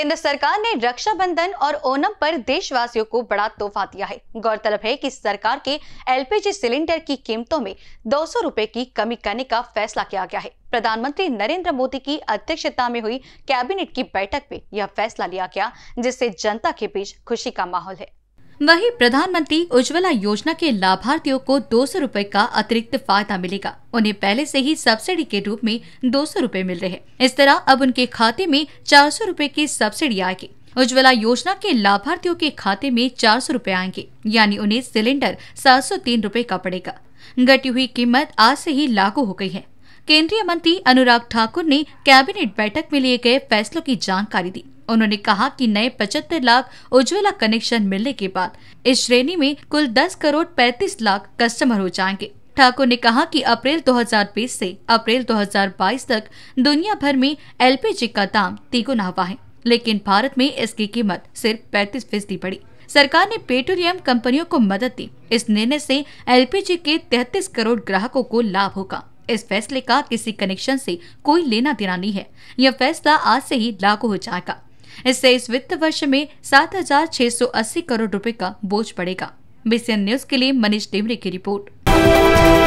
केंद्र सरकार ने रक्षाबंधन और ओनम पर देशवासियों को बड़ा तोहफा दिया है गौरतलब है कि सरकार के एलपीजी सिलेंडर की कीमतों में दो सौ की कमी करने का फैसला किया गया है प्रधानमंत्री नरेंद्र मोदी की अध्यक्षता में हुई कैबिनेट की बैठक में यह फैसला लिया गया जिससे जनता के बीच खुशी का माहौल है वहीं प्रधानमंत्री उज्ज्वला योजना के लाभार्थियों को दो सौ का अतिरिक्त फायदा मिलेगा उन्हें पहले से ही सब्सिडी के रूप में दो सौ मिल रहे हैं इस तरह अब उनके खाते में चार सौ की सब्सिडी आएगी उज्ज्वला योजना के लाभार्थियों के खाते में चार सौ आएंगे यानी उन्हें सिलेंडर सात सौ तीन रूपए का पड़ेगा घटी हुई कीमत आज से ही लागू हो गई है केंद्रीय मंत्री अनुराग ठाकुर ने कैबिनेट बैठक में लिए गए फैसलों की जानकारी दी उन्होंने कहा कि नए पचहत्तर लाख उज्ज्वला कनेक्शन मिलने के बाद इस श्रेणी में कुल 10 करोड़ 35 लाख कस्टमर हो जाएंगे ठाकुर ने कहा कि अप्रैल 2020 से अप्रैल 2022 तक दुनिया भर में एल का दाम तिगुना हुआ है लेकिन भारत में इसकी कीमत सिर्फ पैंतीस फीसदी बढ़ी सरकार ने पेट्रोलियम कंपनियों को मदद दी इस निर्णय से एलपीजी के 33 करोड़ ग्राहकों को लाभ होगा इस फैसले का किसी कनेक्शन से कोई लेना देना नहीं है यह फैसला आज से ही लागू हो जाएगा इससे इस वित्त वर्ष में 7,680 करोड़ रुपए का बोझ पड़ेगा बीसीएन न्यूज के लिए मनीष डिमरी की रिपोर्ट